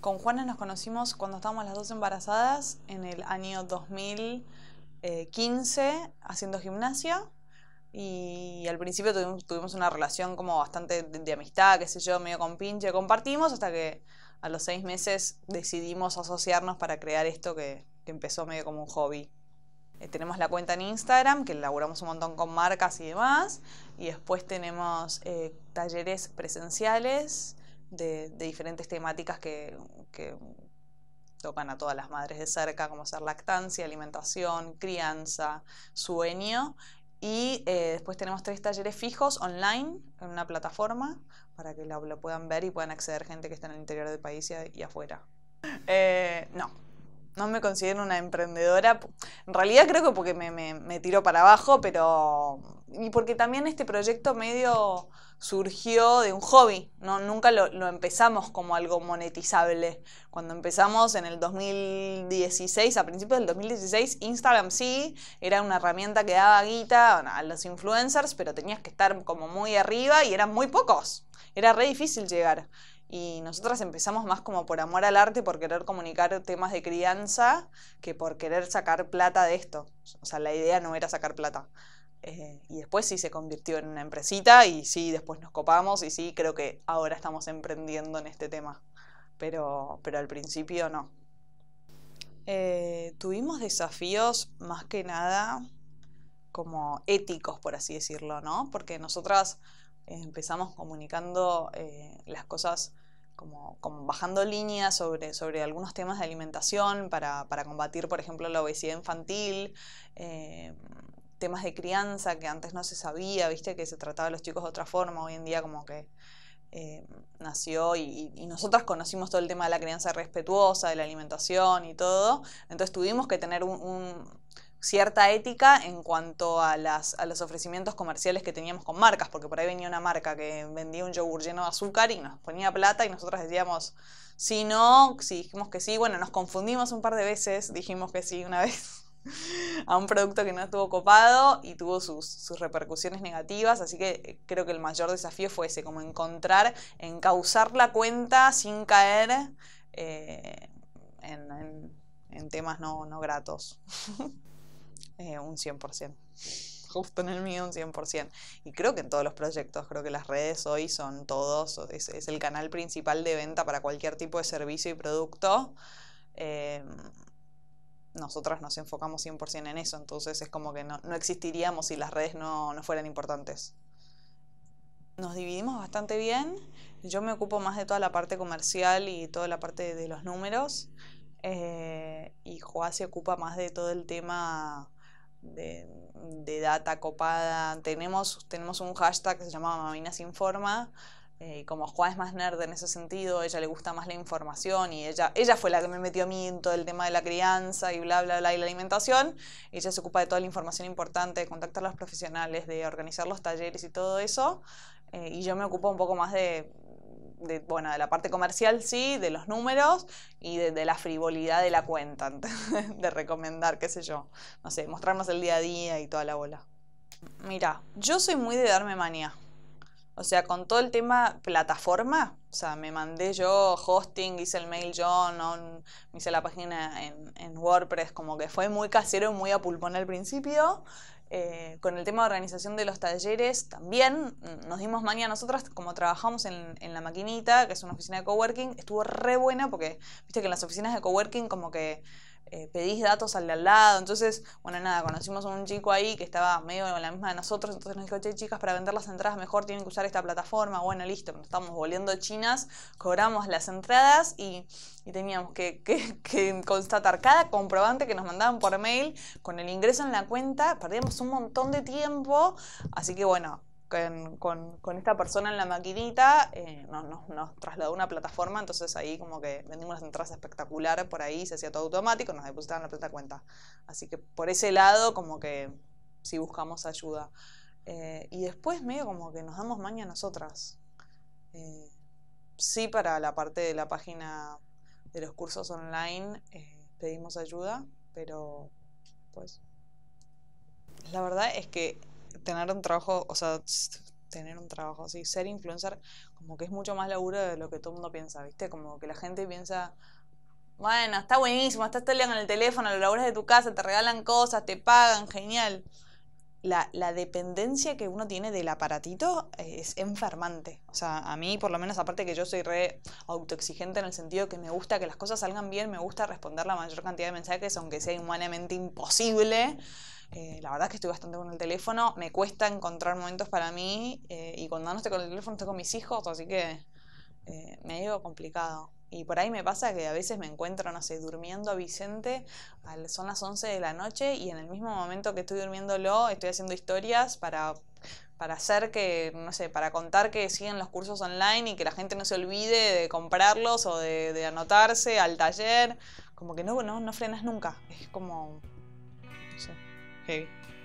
Con Juana nos conocimos cuando estábamos las dos embarazadas en el año 2015 haciendo gimnasia y al principio tuvimos, una relación como bastante de, amistad, qué sé yo, medio con pinche, compartimos hasta que a los seis meses decidimos asociarnos para crear esto que, que empezó medio como un hobby. Eh, tenemos la cuenta en Instagram, que elaboramos un montón con marcas y demás. Y después tenemos eh, talleres presenciales de, diferentes temáticas que, tocan a todas las madres de cerca, como ser lactancia, alimentación, crianza, sueño. Y eh, después tenemos tres talleres fijos online en una plataforma para que lo, puedan ver y puedan acceder gente que está en el interior del país y, y afuera. no, no me considero una emprendedora. En realidad creo que porque me, me, tiró para abajo, pero. Y porque también este proyecto medio surgió de un hobby, ¿no? nunca lo, lo, empezamos como algo monetizable. Cuando empezamos en el 2016, a principios del 2016, Instagram sí, era una herramienta que daba guita a los influencers, pero tenías que estar como muy arriba y eran muy pocos, era re difícil llegar. Y nosotras empezamos más como por amor al arte, por querer comunicar temas de crianza, que por querer sacar plata de esto. O sea, la idea no era sacar plata. Eh, y después sí se convirtió en una empresita y sí, después nos copamos y sí, creo que ahora estamos emprendiendo en este tema. Pero, pero al principio no. Eh, tuvimos desafíos más que nada como éticos, por así decirlo, ¿no? Porque nosotras eh, empezamos comunicando eh, las cosas como, bajando líneas sobre, sobre algunos temas de alimentación para, combatir, por ejemplo, la obesidad infantil, eh, temas de crianza que antes no se sabía, viste que se trataba a los chicos de otra forma, hoy en día como que nació y, nosotras conocimos todo el tema de la crianza respetuosa, de la alimentación y todo, entonces tuvimos que tener un cierta ética en cuanto a, los ofrecimientos comerciales que teníamos con marcas, porque por ahí venía una marca que vendía un yogur lleno de azúcar y nos ponía plata y nosotros decíamos, si no, si dijimos que sí, bueno, nos confundimos un par de veces, dijimos que sí una vez a un producto que no estuvo copado y tuvo sus, repercusiones negativas, así que eh, creo que el mayor desafío fue ese, como encontrar, encauzar la cuenta sin caer eh, en, temas no, no gratos. Eh, un 100%. Justo en el mío un 100%. Y creo que en todos los proyectos, creo que las redes hoy son todos, es, el canal principal de venta para cualquier tipo de servicio y producto. Eh, nosotras nos enfocamos 100% en eso, entonces es como que no, existiríamos si las redes no, no fueran importantes nos dividimos bastante bien. Yo me ocupo más de toda la parte comercial y toda la parte de los números. Eh, Juá se ocupa más de todo el tema de, data copada. Tenemos, tenemos un hashtag que se llama Maminas Informa. Eh, como Juá es más nerd en ese sentido, ella le gusta más la información y ella, ella fue la que me metió a mí en todo el tema de la crianza y bla, bla, bla, y la alimentación. Ella se ocupa de toda la información importante, de contactar a los profesionales, de organizar los talleres y todo eso. Eh, y yo me ocupo un poco más de, de, bueno, de la parte comercial sí, de los números y de, de la frivolidad de la cuenta, de recomendar, qué sé yo, no sé, mostrarnos el día a día y toda la bola. Mira, yo soy muy de darme manía. O sea, con todo el tema plataforma, o sea, me mandé yo hosting, hice el mail yo, no, hice la página en, WordPress, como que fue muy casero, muy a pulmón al principio. Eh, con el tema de organización de los talleres también mm, nos dimos mañana nosotras como trabajamos en, en, la maquinita que es una oficina de coworking estuvo re buena porque viste que en las oficinas de coworking como que eh, pedís datos al de al lado. Entonces, bueno, nada, conocimos a un chico ahí que estaba medio en la misma de nosotros, entonces nos dijo, che, chicas, para vender las entradas mejor tienen que usar esta plataforma. Bueno, listo, nos estamos volviendo chinas, cobramos las entradas y, teníamos que, que, constatar cada comprobante que nos mandaban por mail con el ingreso en la cuenta, perdíamos un montón de tiempo, así que bueno con, esta persona en la maquinita, eh, nos, trasladó a una plataforma, entonces ahí como que vendimos las entradas espectaculares por ahí, se hacía todo automático, nos depositaban la plata cuenta. Así que por ese lado como que sí buscamos ayuda. Eh, y después medio como que nos damos maña a nosotras. Eh, sí para la parte de la página de los cursos online pedimos ayuda, pero pues... La verdad es que tener un trabajo, o sea, tener un trabajo así, ser influencer, como que es mucho más laburo de lo que todo el mundo piensa, ¿viste? Como que la gente piensa, bueno, está buenísimo, estás todo en el teléfono, lo laburas de tu casa, te regalan cosas, te pagan, genial. La, la, dependencia que uno tiene del aparatito es enfermante. O sea, a mí, por lo menos, aparte que yo soy re autoexigente en el sentido que me gusta que las cosas salgan bien, me gusta responder la mayor cantidad de mensajes, aunque sea humanamente imposible. Eh, la verdad es que estoy bastante con el teléfono, me cuesta encontrar momentos para mí eh, y cuando no estoy con el teléfono estoy con mis hijos, así que eh, me ha complicado. Y por ahí me pasa que a veces me encuentro, no sé, durmiendo a Vicente, son las 11 de la noche y en el mismo momento que estoy durmiéndolo estoy haciendo historias para, para hacer que, no sé, para contar que siguen los cursos online y que la gente no se olvide de comprarlos o de, anotarse al taller. Como que no, no, no frenas nunca, es como... okay